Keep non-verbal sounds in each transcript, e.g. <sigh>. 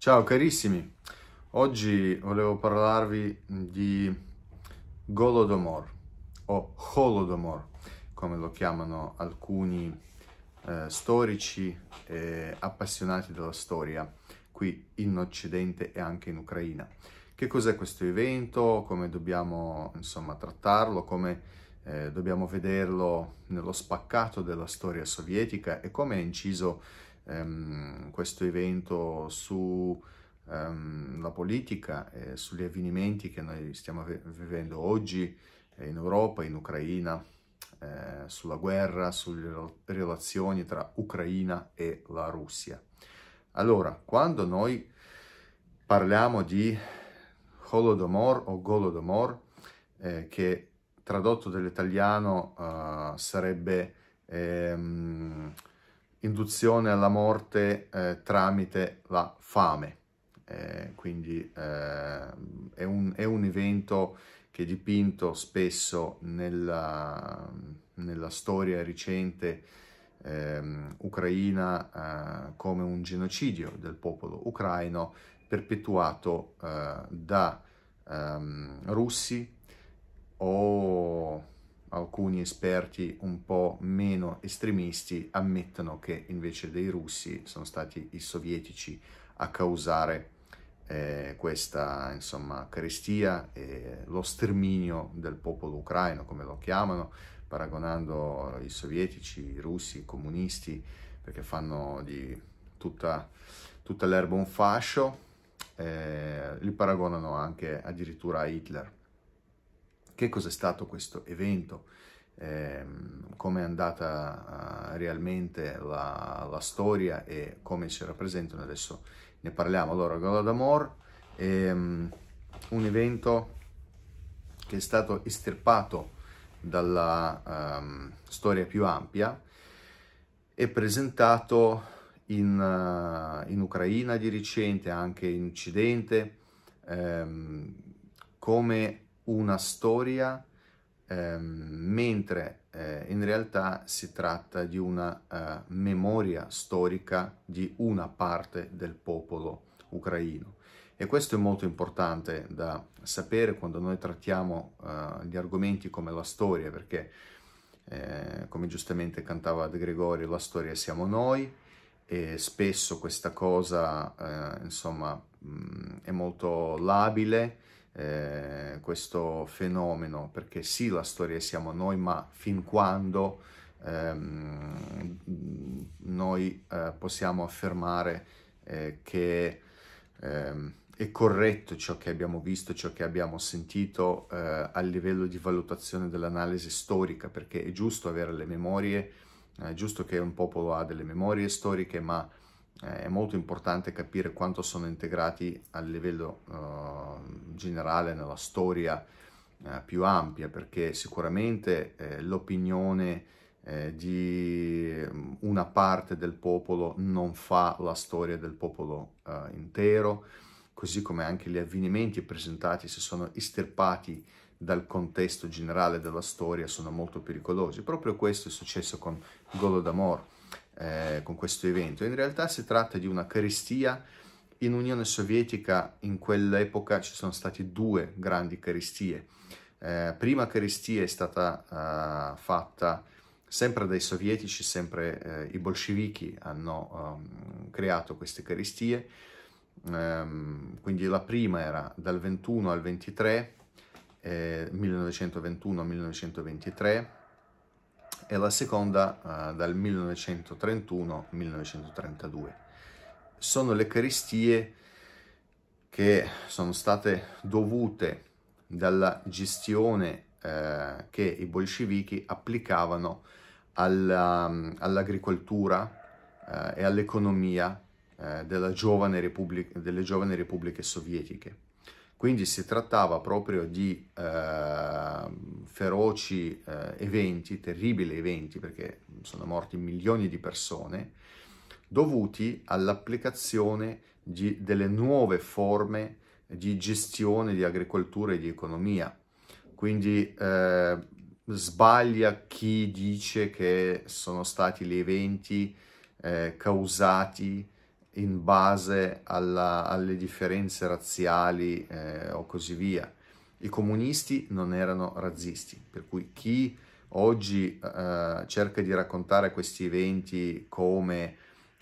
Ciao carissimi, oggi volevo parlarvi di Golodomor o Holodomor, come lo chiamano alcuni eh, storici eh, appassionati della storia qui in Occidente e anche in Ucraina. Che cos'è questo evento, come dobbiamo insomma trattarlo, come eh, dobbiamo vederlo nello spaccato della storia sovietica e come è inciso ehm, questo evento sulla ehm, politica, eh, sugli avvenimenti che noi stiamo vivendo oggi in Europa, in Ucraina, eh, sulla guerra, sulle relazioni tra Ucraina e la Russia. Allora, quando noi parliamo di Holodomor o Golodomor, eh, che tradotto dall'italiano eh, sarebbe ehm, induzione alla morte eh, tramite la fame. Eh, quindi eh, è un, è, un, evento che è dipinto spesso nella, nella storia recente ehm, ucraina eh, come un genocidio del popolo ucraino perpetuato eh, da ehm, russi o alcuni esperti un po' meno estremisti ammettono che invece dei russi sono stati i sovietici a causare eh, questa insomma carestia e lo sterminio del popolo ucraino come lo chiamano paragonando i sovietici, i russi, i comunisti perché fanno di tutta, tutta l'erba un fascio eh, li paragonano anche addirittura a Hitler che cos'è stato questo evento? Eh, come è andata uh, realmente la, la, storia e come si rappresentano adesso ne parliamo allora Gola d'Amor ehm, un evento che è stato estirpato dalla um, storia più ampia e presentato in, uh, in, Ucraina di recente anche in Occidente ehm, come una storia eh, mentre eh, in realtà si tratta di una eh, memoria storica di una parte del popolo ucraino. E questo è molto importante da sapere quando noi trattiamo eh, gli argomenti come la storia, perché eh, come giustamente cantava De Gregori, la storia siamo noi, e spesso questa cosa eh, insomma mh, mm, è molto labile, eh, questo fenomeno, perché sì, la storia siamo noi, ma fin quando ehm, noi eh, possiamo affermare eh, che ehm, è corretto ciò che abbiamo visto, ciò che abbiamo sentito eh, a livello di valutazione dell'analisi storica, perché è giusto avere le memorie, è giusto che un popolo ha delle memorie storiche, ma eh, è molto importante capire quanto sono integrati a livello uh, generale nella storia eh, più ampia, perché sicuramente eh, l'opinione eh, di mm, una parte del popolo non fa la storia del popolo eh, intero, così come anche gli avvenimenti presentati si sono estirpati dal contesto generale della storia sono molto pericolosi. Proprio questo è successo con Golodomor, eh, con questo evento. In realtà si tratta di una carestia in Unione Sovietica in quell'epoca ci sono state due grandi carestie. Eh, prima carestia è stata eh, fatta sempre dai sovietici, sempre eh, i bolscevichi hanno um, creato queste carestie, ehm, quindi la prima era dal 21 al 23, 1921-1923, eh, e la seconda eh, dal 1931-1932 sono le carestie che sono state dovute dalla gestione eh, che i bolscevichi applicavano mm, all'agricoltura eh, e all'economia eh, delle giovani repubbliche sovietiche. Quindi si trattava proprio di eh, feroci eh, eventi, terribili eventi, perché sono morti milioni di persone, dovuti all'applicazione di, delle nuove forme di gestione di agricoltura e di economia. Quindi eh, sbaglia chi dice che sono stati gli eventi eh, causati in base alla, alle differenze razziali eh, o così via. I comunisti non erano razzisti, per cui chi oggi eh, cerca di raccontare questi eventi come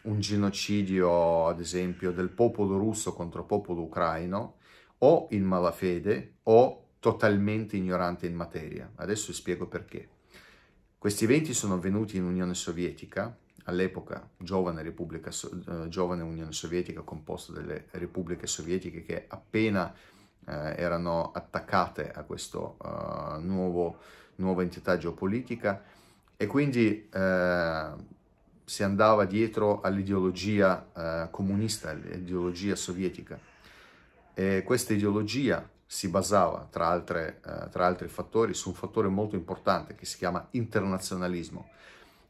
un genocidio, ad esempio, del popolo russo contro il popolo ucraino, o in malafede o totalmente ignorante in materia. Adesso vi spiego perché. Questi eventi sono avvenuti in Unione Sovietica, all'epoca giovane, eh, giovane, Unione Sovietica composta dalle repubbliche sovietiche che appena eh, erano attaccate a questa uh, eh, nuova entità geopolitica e quindi eh, si andava dietro all'ideologia eh, comunista, all'ideologia sovietica. E questa ideologia si basava, tra, altre, eh, tra altri fattori, su un fattore molto importante che si chiama internazionalismo.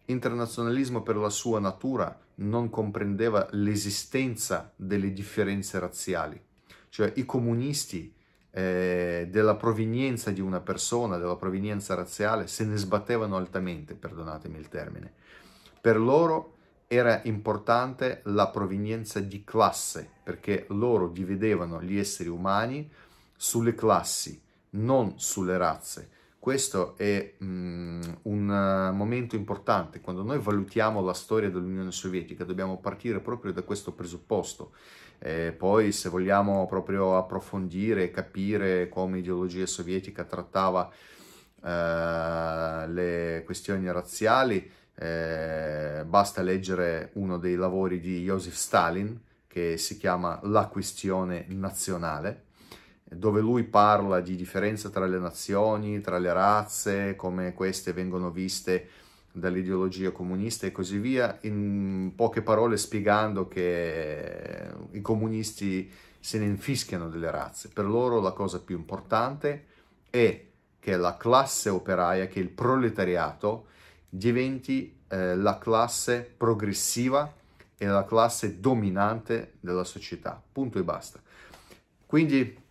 Internazionalismo per la sua natura non comprendeva l'esistenza delle differenze razziali, cioè i comunisti eh, della provenienza di una persona, della provenienza razziale, se ne sbattevano altamente, perdonatemi il termine per loro era importante la provenienza di classe, perché loro dividevano gli esseri umani sulle classi, non sulle razze. Questo è mm, un uh, momento importante. Quando noi valutiamo la storia dell'Unione Sovietica dobbiamo partire proprio da questo presupposto. E poi se vogliamo proprio approfondire e capire come l'ideologia sovietica trattava uh, le questioni razziali, eh, basta leggere uno dei lavori di Joseph Stalin che si chiama La questione nazionale, dove lui parla di differenza tra le nazioni, tra le razze, come queste vengono viste dall'ideologia comunista e così via, in poche parole spiegando che i comunisti se ne infischiano delle razze. Per loro la cosa più importante è che la classe operaia, che il proletariato, diventi eh, la classe progressiva e la classe dominante della società, punto e basta. Quindi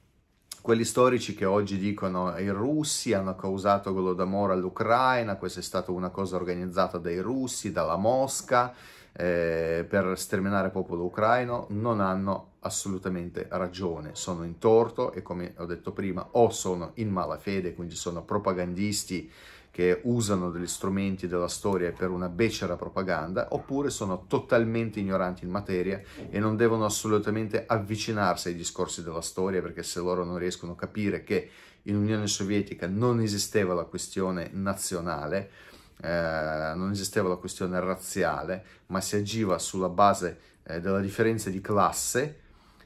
quegli storici che oggi dicono che i russi hanno causato d'amore all'Ucraina, questa è stata una cosa organizzata dai russi, dalla Mosca, eh, per sterminare il popolo ucraino, non hanno assolutamente ragione, sono in torto e come ho detto prima o sono in malafede, quindi sono propagandisti che usano degli strumenti della storia per una becera propaganda, oppure sono totalmente ignoranti in materia e non devono assolutamente avvicinarsi ai discorsi della storia, perché se loro non riescono a capire che in Unione Sovietica non esisteva la questione nazionale, eh, non esisteva la questione razziale, ma si agiva sulla base eh, della differenza di classe,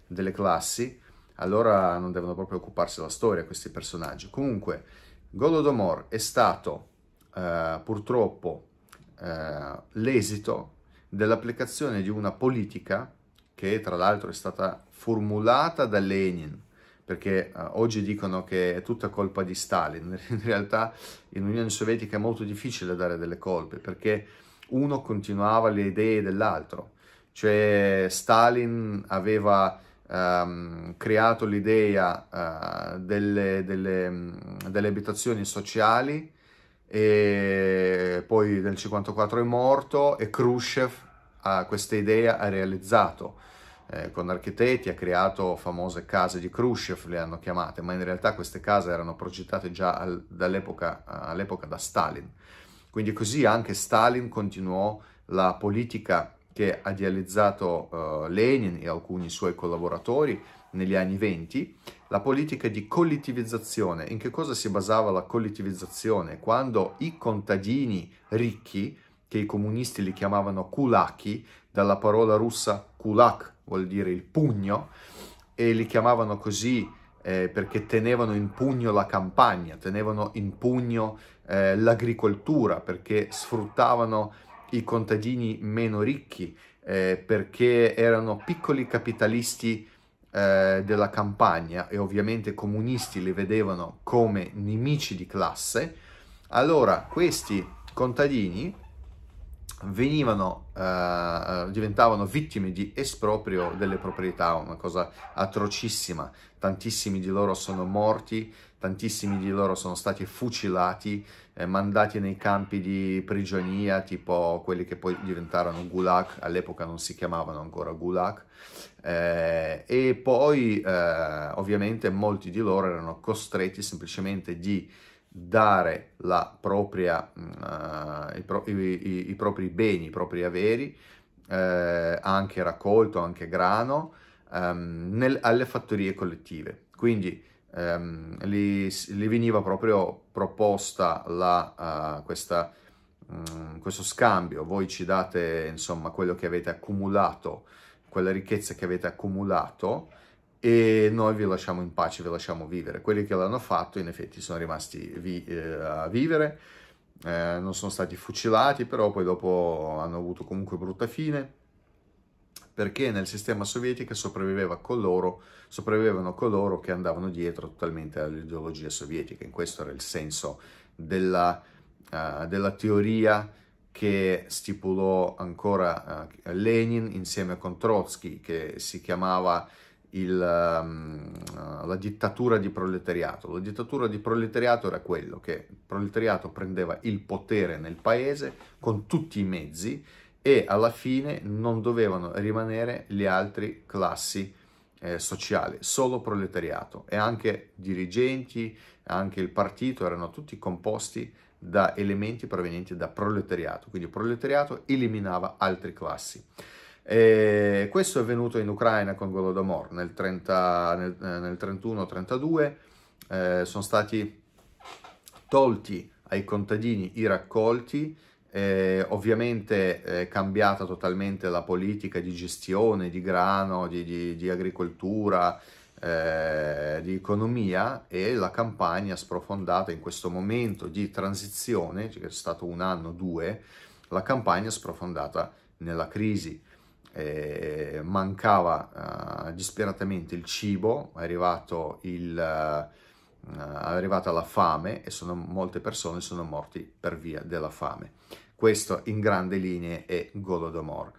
delle classi, allora non devono proprio occuparsi della storia questi personaggi. Comunque, Golodomor è stato eh, purtroppo eh, l'esito dell'applicazione di una politica che tra l'altro è stata formulata da Lenin, perché eh, oggi dicono che è tutta colpa di Stalin, <laughs> in realtà in Unione Sovietica è molto difficile dare delle colpe, perché uno continuava le idee dell'altro, cioè Stalin aveva ehm, creato l'idea eh, delle, delle, delle, abitazioni sociali e poi nel 54 è morto e Khrushchev ha questa idea ha realizzato eh, con architetti, ha creato famose case di Khrushchev, le hanno chiamate, ma in realtà queste case erano progettate già al, dall'epoca, all'epoca da Stalin. Quindi così anche Stalin continuò la politica che ha idealizzato eh, Lenin e alcuni suoi collaboratori negli anni 20, la politica di collettivizzazione. In che cosa si basava la collettivizzazione? Quando i contadini ricchi, che i comunisti li chiamavano kulaki, dalla parola russa kulak, vuol dire il pugno, e li chiamavano così eh, perché tenevano in pugno la campagna, tenevano in pugno eh, l'agricoltura, perché sfruttavano i contadini meno ricchi eh, perché erano piccoli capitalisti eh, della campagna e ovviamente i comunisti li vedevano come nemici di classe, allora questi contadini venivano, eh, eh, diventavano vittime di esproprio delle proprietà, una cosa atrocissima. Tantissimi di loro sono morti, tantissimi di loro sono stati fucilati, eh, mandati nei campi di prigionia, tipo quelli che poi diventarono gulag, all'epoca non si chiamavano ancora gulag, eh, e poi eh, ovviamente molti di loro erano costretti semplicemente di dare propria, uh, i, pro, i, i, i, propri beni, i propri averi, eh, anche raccolto, anche grano, um, nel, alle fattorie collettive. Quindi um, lì, lì, veniva proprio proposta la, uh, questa, um, questo scambio, voi ci date insomma quello che avete accumulato, quella ricchezza che avete accumulato, e noi vi lasciamo in pace, vi lasciamo vivere. Quelli che l'hanno fatto in effetti sono rimasti vi, eh, a vivere, eh, non sono stati fucilati, però poi dopo hanno avuto comunque brutta fine, perché nel sistema sovietico sopravviveva coloro, sopravvivevano coloro che andavano dietro totalmente all'ideologia sovietica, in questo era il senso della, uh, della teoria che stipulò ancora uh, Lenin insieme con Trotsky, che si chiamava il, um, la dittatura di proletariato. La dittatura di proletariato era quello che il proletariato prendeva il potere nel paese con tutti i mezzi e alla fine non dovevano rimanere le altre classi eh, sociali, solo proletariato e anche dirigenti, anche il partito erano tutti composti da elementi provenienti da proletariato, quindi il proletariato eliminava altre classi. E questo è avvenuto in Ucraina con Golodomor nel, nel, eh, nel 31-32, eh, sono stati tolti ai contadini i raccolti, eh, ovviamente è eh, cambiata totalmente la politica di gestione di grano, di, di, di agricoltura, eh, di economia e la campagna sprofondata in questo momento di transizione, cioè che è stato un anno o due, la campagna sprofondata nella crisi eh, mancava eh, disperatamente il cibo, è, arrivato il, eh, è arrivata la fame e sono, molte persone sono morti per via della fame. Questo in grandi linee è Golodomor.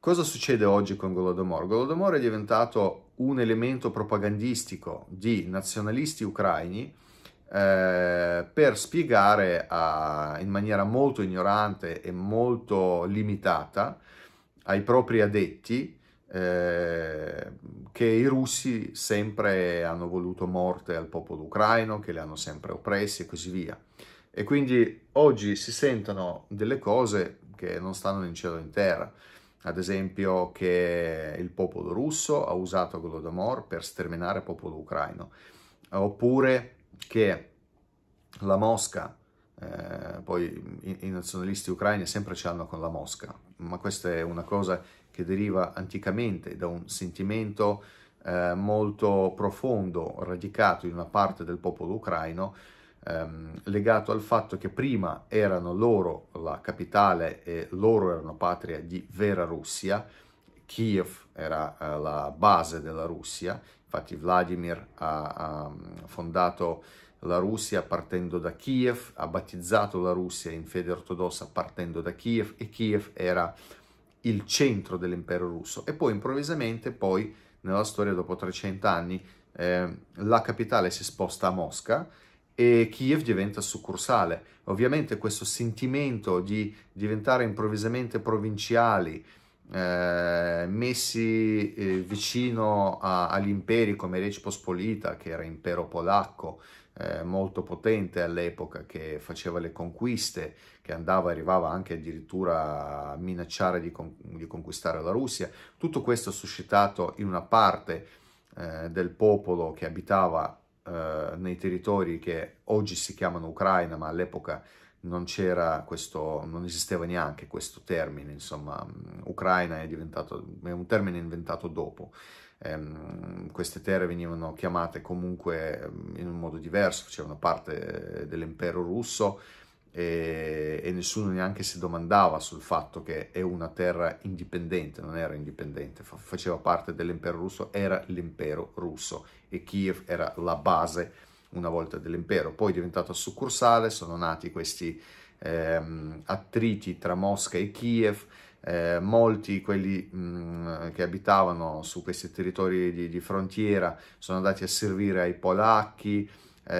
Cosa succede oggi con Golodomor? Golodomor è diventato un elemento propagandistico di nazionalisti ucraini eh, per spiegare a, in maniera molto ignorante e molto limitata ai propri addetti eh, che i russi sempre hanno voluto morte al popolo ucraino, che li hanno sempre oppressi e così via. E quindi oggi si sentono delle cose che non stanno in cielo e in terra. Ad esempio che il popolo russo ha usato Golodomor per sterminare il popolo ucraino. Oppure che la Mosca eh, poi i, i, nazionalisti ucraini sempre ci hanno con la Mosca, ma questa è una cosa che deriva anticamente da un sentimento eh, molto profondo, radicato in una parte del popolo ucraino, ehm, legato al fatto che prima erano loro la capitale e loro erano patria di vera Russia, Kiev era eh, la base della Russia, infatti Vladimir ha, ha mm, fondato la Russia partendo da Kiev, ha battezzato la Russia in fede ortodossa partendo da Kiev e Kiev era il centro dell'impero russo e poi improvvisamente poi nella storia dopo 300 anni eh, la capitale si sposta a Mosca e Kiev diventa succursale. Ovviamente questo sentimento di diventare improvvisamente provinciali, eh, messi eh, vicino a, agli imperi come Reich Pospolita, che era impero polacco, eh, molto potente all'epoca che faceva le conquiste, che andava, e arrivava anche addirittura a minacciare di, con, di conquistare la Russia. Tutto questo ha suscitato in una parte eh, del popolo che abitava eh, nei territori che oggi si chiamano Ucraina, ma all'epoca non c'era questo, non esisteva neanche questo termine, insomma, mm, Ucraina è diventato, è un termine inventato dopo ehm, queste terre venivano chiamate comunque ehm, in un modo diverso, facevano parte eh, dell'impero russo e, e, nessuno neanche si domandava sul fatto che è una terra indipendente, non era indipendente, faceva parte dell'impero russo, era l'impero russo e Kiev era la base una volta dell'impero, poi è diventata succursale, sono nati questi ehm, attriti tra Mosca e Kiev, eh, molti quelli mh, mm, che abitavano su questi territori di, di, frontiera sono andati a servire ai polacchi, eh,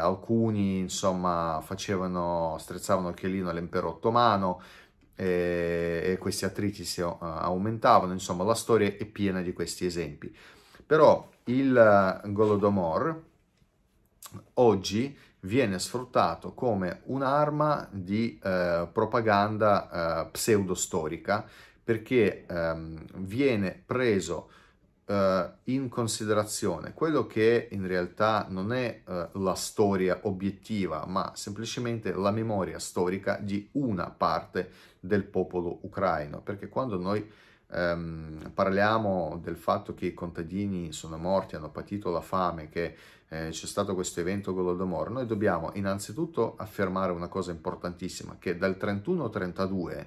alcuni insomma facevano, strezzavano il chelino all'impero ottomano eh, e questi attriti si uh, aumentavano, insomma la storia è piena di questi esempi. Però il eh, Golodomor oggi viene sfruttato come un'arma di eh, propaganda eh, pseudostorica perché ehm, viene preso eh, in considerazione quello che in realtà non è eh, la storia obiettiva, ma semplicemente la memoria storica di una parte del popolo ucraino, perché quando noi ehm, parliamo del fatto che i contadini sono morti, hanno patito la fame, che eh, c'è stato questo evento Golodomor, noi dobbiamo innanzitutto affermare una cosa importantissima, che dal 31-32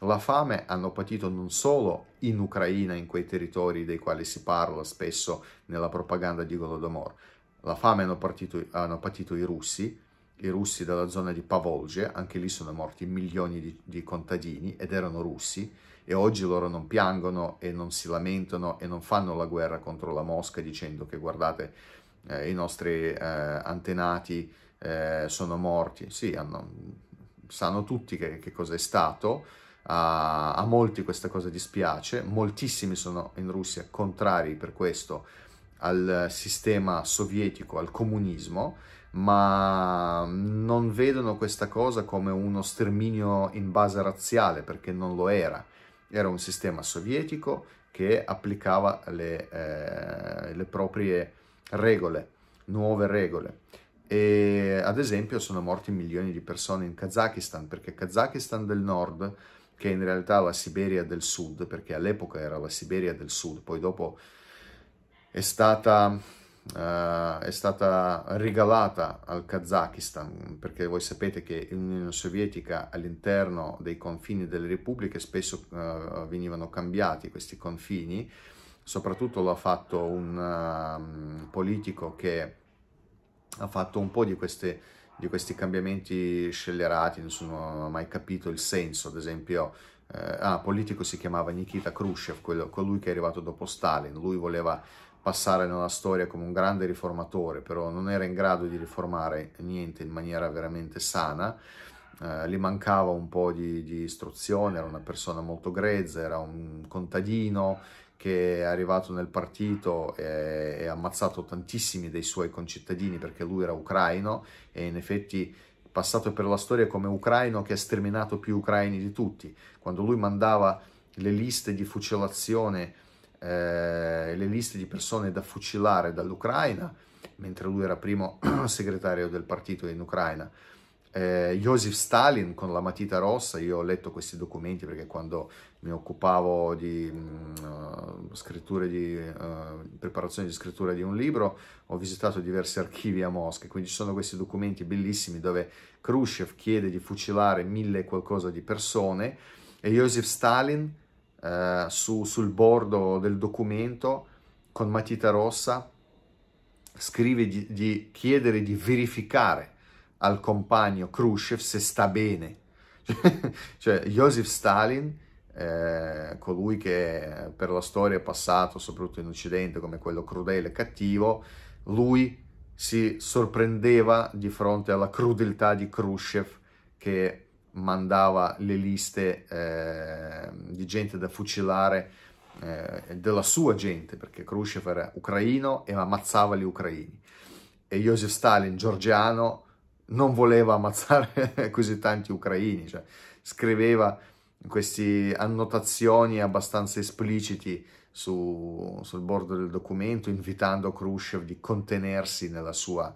la fame hanno patito non solo in Ucraina, in quei territori dei quali si parla spesso nella propaganda di Golodomor, la fame hanno, partito, hanno patito i russi, i russi dalla zona di Pavolge, anche lì sono morti milioni di, di contadini ed erano russi, e oggi loro non piangono e non si lamentano e non fanno la guerra contro la Mosca dicendo che guardate eh, i nostri eh, antenati eh, sono morti. Sì, hanno, sanno tutti che, che cosa è stato, a, a, molti questa cosa dispiace, moltissimi sono in Russia contrari per questo al sistema sovietico, al comunismo, ma non vedono questa cosa come uno sterminio in base razziale, perché non lo era. Era un sistema sovietico che applicava le, eh, le proprie regole, nuove regole. E ad esempio sono morti milioni di persone in Kazakistan, perché Kazakistan del nord, che in realtà è la Siberia del sud, perché all'epoca era la Siberia del sud, poi dopo è stata uh, è stata regalata al Kazakistan, perché voi sapete che l'Unione Sovietica all'interno dei confini delle repubbliche spesso uh, venivano cambiati questi confini, soprattutto lo ha fatto un um, politico che ha fatto un po' di, queste, di questi cambiamenti scellerati, nessuno ha mai capito il senso, ad esempio eh, ah, politico si chiamava Nikita Khrushchev, quello, colui che è arrivato dopo Stalin, lui voleva passare nella storia come un grande riformatore, però non era in grado di riformare niente in maniera veramente sana, eh, gli mancava un po' di, di istruzione, era una persona molto grezza, era un contadino, che è arrivato nel partito e ha ammazzato tantissimi dei suoi concittadini perché lui era ucraino e in effetti è passato per la storia come ucraino che ha sterminato più ucraini di tutti. Quando lui mandava le liste di fucilazione eh, le liste di persone da fucilare dall'Ucraina, mentre lui era primo <clears throat> segretario del partito in Ucraina. Eh, Joseph Stalin con la matita rossa, io ho letto questi documenti perché quando mi occupavo di, uh, scritture di uh, preparazione di scrittura di un libro, ho visitato diversi archivi a Mosca, quindi ci sono questi documenti bellissimi dove Khrushchev chiede di fucilare mille e qualcosa di persone e Joseph Stalin eh, su, sul bordo del documento con matita rossa, scrive di, di chiedere di verificare al compagno Khrushchev se sta bene. <laughs> cioè, Joseph Stalin, eh, colui che per la storia è passato, soprattutto in Occidente, come quello crudele e cattivo, lui si sorprendeva di fronte alla crudeltà di Khrushchev che mandava le liste eh, di gente da fucilare eh, della sua gente, perché Khrushchev era ucraino e ammazzava gli ucraini. E Joseph Stalin, georgiano, non voleva ammazzare <laughs> così tanti ucraini, cioè scriveva queste annotazioni abbastanza espliciti su, sul bordo del documento, invitando Khrushchev di contenersi nella sua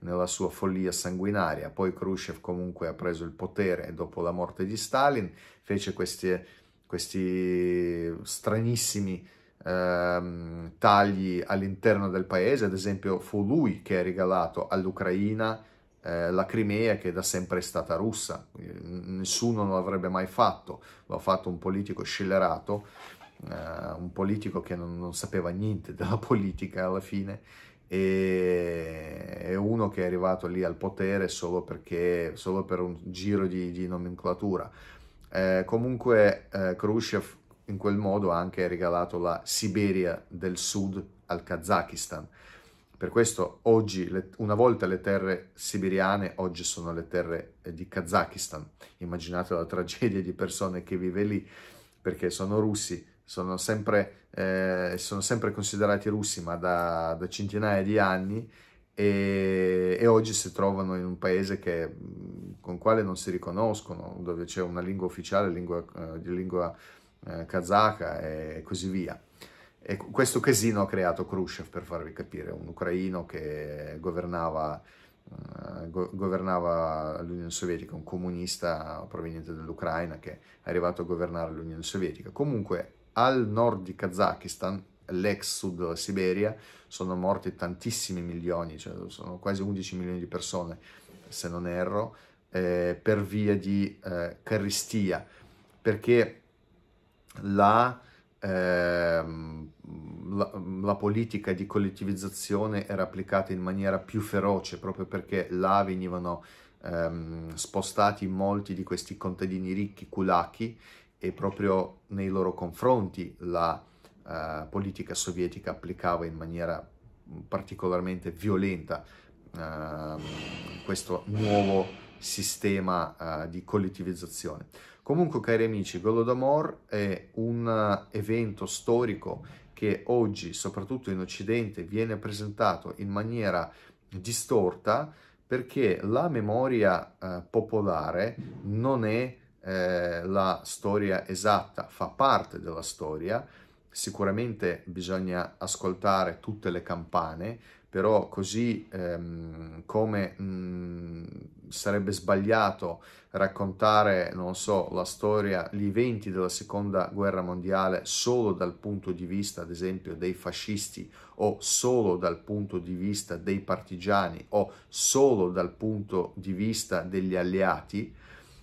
nella sua follia sanguinaria. Poi Khrushchev comunque ha preso il potere e dopo la morte di Stalin fece questi, questi stranissimi ehm, tagli all'interno del paese. Ad esempio fu lui che ha regalato all'Ucraina eh, la Crimea che da sempre è stata russa. Nessuno lo avrebbe mai fatto, lo ha fatto un politico scellerato. Eh, un politico che non, non sapeva niente della <laughs> politica alla fine, e è uno che è arrivato lì al potere solo, perché, solo per un giro di, di nomenclatura. Eh, comunque eh, Khrushchev in quel modo ha anche regalato la Siberia del Sud al Kazakistan. Per questo oggi, le, una volta le terre siberiane, oggi sono le terre eh, di Kazakistan. Immaginate la tragedia di persone che vive lì, perché sono russi, sono sempre, eh, sono sempre considerati russi, ma da, da centinaia di anni, e, e, oggi si trovano in un paese che, con il quale non si riconoscono, dove c'è una lingua ufficiale, lingua, eh, di lingua eh, kazaka e così via. E questo casino ha creato Khrushchev, per farvi capire, un ucraino che governava, eh, go governava l'Unione Sovietica, un comunista proveniente dall'Ucraina che è arrivato a governare l'Unione Sovietica. Comunque al nord di Kazakistan, l'ex Sud Siberia, sono morte tantissimi milioni, cioè sono quasi 11 milioni di persone, se non erro, eh, per via di eh, carestia, perché la, eh, la, la, politica di collettivizzazione era applicata in maniera più feroce, proprio perché là venivano ehm, spostati molti di questi contadini ricchi, culacchi, e proprio nei loro confronti la eh, politica sovietica applicava in maniera particolarmente violenta eh, questo nuovo sistema eh, di collettivizzazione. Comunque, cari amici, Golodomor è un eh, evento storico che oggi, soprattutto in Occidente, viene presentato in maniera distorta perché la memoria eh, popolare non è eh, la storia esatta, fa parte della storia, sicuramente bisogna ascoltare tutte le campane, però così ehm, come mh, mm, sarebbe sbagliato raccontare, non so, la storia, gli eventi della seconda guerra mondiale solo dal punto di vista, ad esempio, dei fascisti o solo dal punto di vista dei partigiani o solo dal punto di vista degli alleati,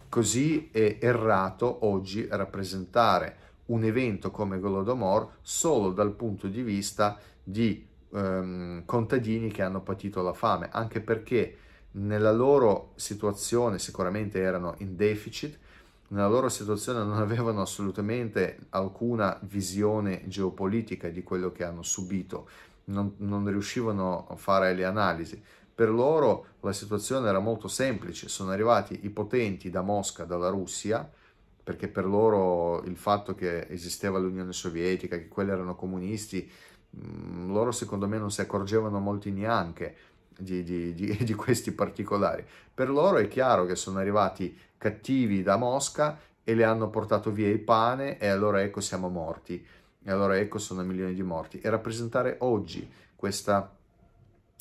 Così è errato oggi rappresentare un evento come Golodomor solo dal punto di vista di ehm, contadini che hanno patito la fame, anche perché nella loro situazione sicuramente erano in deficit, nella loro situazione non <laughs> avevano assolutamente alcuna visione geopolitica di quello che hanno subito, non, non riuscivano a fare le analisi, per loro la situazione era molto semplice, sono arrivati i potenti da Mosca, dalla Russia, perché per loro il fatto che esisteva l'Unione Sovietica, che quelli erano comunisti, mm, loro secondo me non si accorgevano molti neanche di, di, di, <laughs> di questi particolari. Per loro è chiaro che sono arrivati cattivi da Mosca e le hanno portato via il pane e allora ecco siamo morti, e allora ecco sono milioni di morti. E rappresentare oggi questa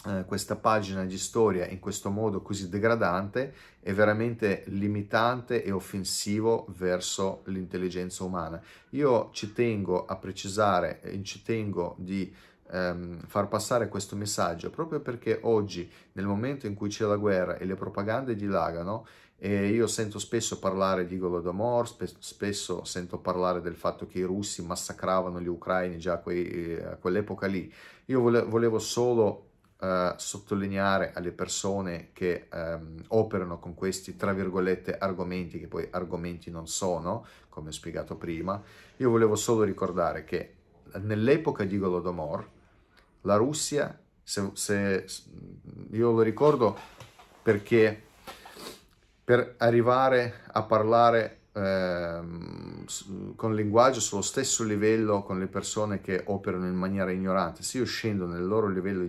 eh, questa pagina di storia in questo modo così degradante è veramente limitante e offensivo verso l'intelligenza umana. Io ci tengo a precisare, eh, ci tengo di ehm, far passare questo messaggio proprio perché oggi nel momento in cui c'è la guerra e le propagande dilagano e io sento spesso parlare di Golodomor, spesso sento parlare del fatto che i russi massacravano gli ucraini già a eh, quell'epoca lì. Io volevo solo eh, sottolineare alle persone che ehm, operano con questi, tra virgolette, argomenti, che poi argomenti non sono, come ho spiegato prima, io volevo solo ricordare che nell'epoca di Golodomor, la Russia, se, se, io lo ricordo perché per arrivare a parlare Ehm, con linguaggio sullo stesso livello con le persone che operano in maniera ignorante. Se io scendo nel loro livello di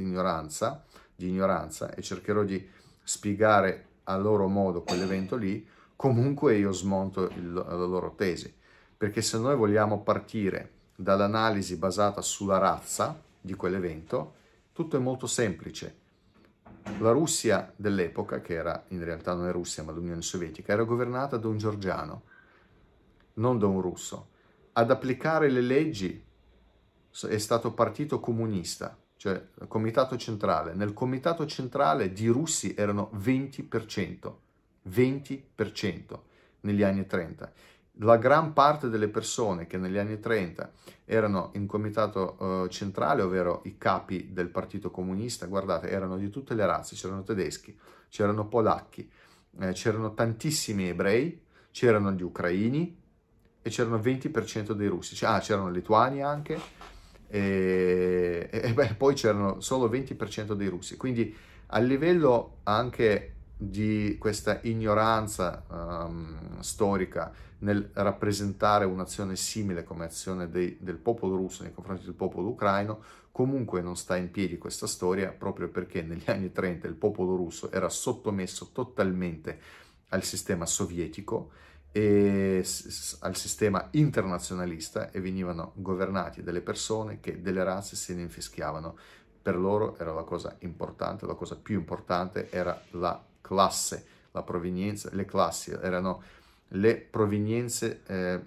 ignoranza, di ignoranza, e cercherò di spiegare a loro modo quell'evento lì, comunque io smonto il, la loro tesi. Perché se noi vogliamo partire dall'analisi basata sulla razza di quell'evento, tutto è molto semplice la Russia dell'epoca, che era in realtà non è Russia ma l'Unione Sovietica, era governata da un georgiano, non da un russo. Ad applicare le leggi è stato partito comunista, cioè il comitato centrale. Nel comitato centrale di russi erano 20%, 20% negli anni 30 la gran parte delle persone che negli anni 30 erano in comitato eh, centrale, ovvero i capi del Partito Comunista, guardate, erano di tutte le razze, c'erano tedeschi, c'erano polacchi, eh, c'erano tantissimi ebrei, c'erano gli ucraini e c'erano il 20% dei russi, cioè, ah, c'erano lituani anche, e, e beh, poi c'erano solo il 20% dei russi, quindi a livello anche di questa ignoranza um, storica nel rappresentare un'azione simile come azione dei, del popolo russo nei confronti del popolo ucraino, comunque non sta in piedi questa storia proprio perché negli anni 30 il popolo russo era sottomesso totalmente al sistema sovietico e al sistema internazionalista e venivano governati dalle persone che delle razze se ne infischiavano. Per loro era la cosa importante, la cosa più importante era la classe, la provenienza, le classi erano le provenienze eh,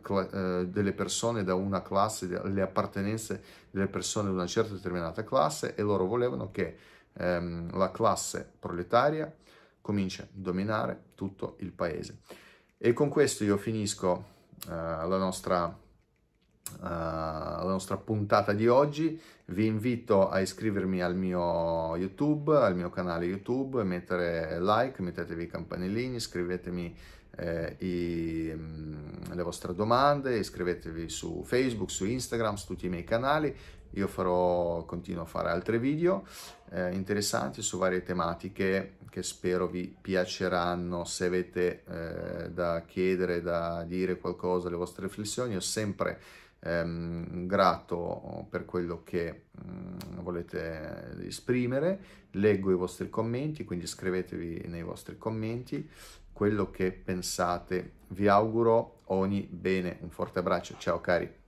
cl- eh, delle persone da una classe, le appartenenze delle persone da una certa determinata classe e loro volevano che ehm, la classe proletaria comincia a dominare tutto il paese. E con questo io finisco eh, la nostra uh, la nostra puntata di oggi. Vi invito a iscrivermi al mio YouTube, al mio canale YouTube, mettere like, mettetevi i campanellini, scrivetemi eh, i, mm, le vostre domande, iscrivetevi su Facebook, su Instagram, su tutti i miei canali. Io farò, continuo a fare altri video eh, interessanti su varie tematiche che spero vi piaceranno. Se avete eh, da chiedere, da dire qualcosa, le vostre riflessioni, ho sempre ehm, grato per quello che mh, mm, volete esprimere, leggo i vostri commenti, quindi scrivetevi nei vostri commenti quello che pensate. Vi auguro ogni bene, un forte abbraccio, ciao cari.